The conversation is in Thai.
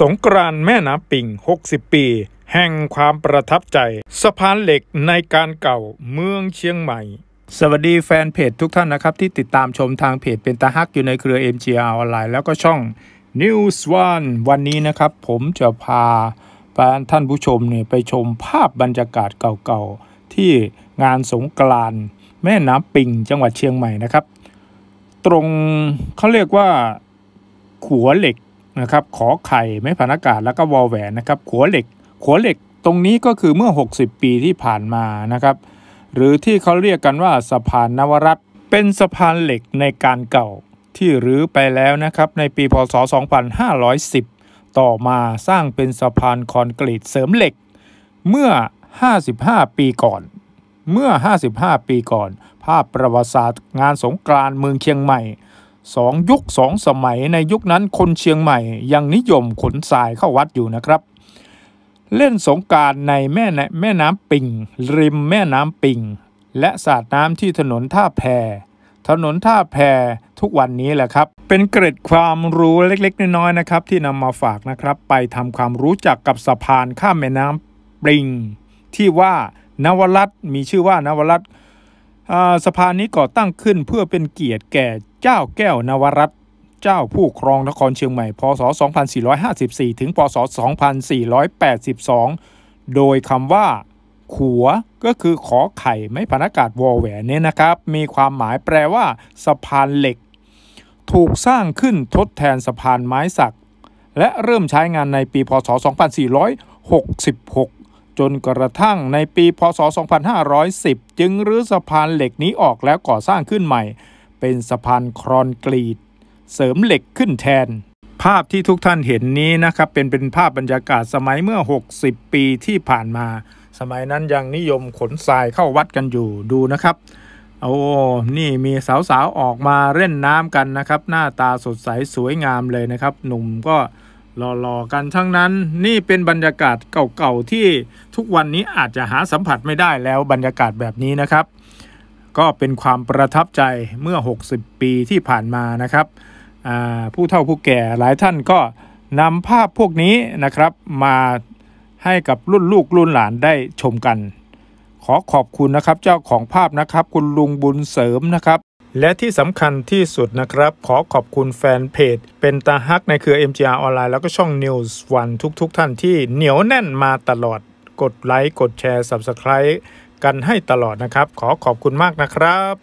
สงกรานแม่น้ำปิง 60 ปี แห่งความประทับใจ สะพานเหล็กในการเก่าเมืองเชียงใหม่ สวัสดีแฟนเพจทุกท่านนะครับ ที่ติดตามชมทางเพจเป็นตาฮักอยู่ในเครือ MGR ออนไลน์ แล้วก็ช่อง News One วันนี้นะครับ ผมจะพาท่านผู้ชมเนี่ยไปชมภาพบรรยากาศเก่าๆที่งานสงกรานแม่น้ำปิงจังหวัดเชียงใหม่นะครับตรงเขาเรียกว่าขัวเหล็กนะครับขอไข่ไม้ผันอากาศแล้วก็วอลแหวนนะครับ ขัวเหล็ก ขัวเหล็กตรงนี้ก็คือเมื่อ 60 ปีที่ผ่านมานะครับหรือที่เขาเรียกกันว่าสะพานนวรัตเป็นสะพานเหล็กในการเก่า ที่รื้อไปแล้วนะครับในปีพศ 2510 ต่อมาสร้างเป็นสะพานคอนกรีตเสริมเหล็ก เมื่อ 55 ปีก่อน เมื่อ 55 ปีก่อน ภาพประวัติศาสตร์งานสงกรานเมืองเชียงใหม่สองยุคสองสมัยในยุคนั้นคนเชียงใหม่ ยังนิยมขนทรายเข้าวัดอยู่นะครับ เล่นสงการในแม่แม่น้ำปิง ริมแม่น้ำปิง และสาดน้ำที่ถนนท่าแพถนนท่าแพทุกวันนี้แหละครับ เป็นเกร็ดความรู้เล็กๆน้อยๆนะครับที่นำมาฝากนะครับไปทำความรู้จักกับสะพานข้ามแม่น้ำปิง ที่ว่านวรัตมีชื่อว่านวรัตสะพานนี้ก่อตั้งขึ้นเพื่อเป็นเกียรติแก่เจ้าแก้วนวรัตเจ้าผู้ครองนครเชียงใหม่ พศ 2454 ถึงพศ 2482 โดยคำว่า ขัว ก็คือขอไข่ไม่พนักาศวอแหวนเนี่ยนะครับ มีความหมายแปลว่า สะพานเหล็กถูกสร้างขึ้นทดแทนสะพานไม้สักและเริ่มใช้งานในปีพศ 2466 จนกระทั่งในปีพศ 2510 จึงรื้อสะพานเหล็กนี้ออกแล้วก่อสร้างขึ้นใหม่เป็นสะพานครอนกรีตเสริมเหล็กขึ้นแทน ภาพที่ทุกท่านเห็นนี้นะครับ เป็นเป็นภาพบรรยากาศสมัยเมื่อ 60 ปีที่ผ่านมา สมัยนั้นยังนิยมขนทรายเข้าวัดกันอยู่ดูนะครับโอ้ นี่มีสาวๆออกมาเล่นน้ำกันนะครับ หน้าตาสดใส สวยงามเลยนะครับ หนุ่มก็หล่อๆกันทั้งนั้น นี่เป็นบรรยากาศเก่าๆที่ทุกวันนี้อาจจะหาสัมผัสไม่ได้แล้วบรรยากาศแบบนี้นะครับก็เป็นความประทับใจเมื่อ 60 ปีที่ผ่านมานะครับผู้เฒ่าผู้แก่หลายท่านก็นำภาพพวกนี้นะครับ มาให้กับรุ่นลูกรุ่นหลานได้ชมกัน ขอขอบคุณนะครับ เจ้าของภาพนะครับคุณลุงบุญเสริมนะครับ และที่สำคัญที่สุดนะครับ ขอขอบคุณแฟนเพจเป็นตาฮักในเครือ MGR ออนไลน์แล้วก็ช่อง News วันทุกๆทท่านที่เหนียวแน่นมาตลอด กดไลค์กดแชร์ Subscribe กันให้ตลอดนะครับขอขอบคุณมากนะครับ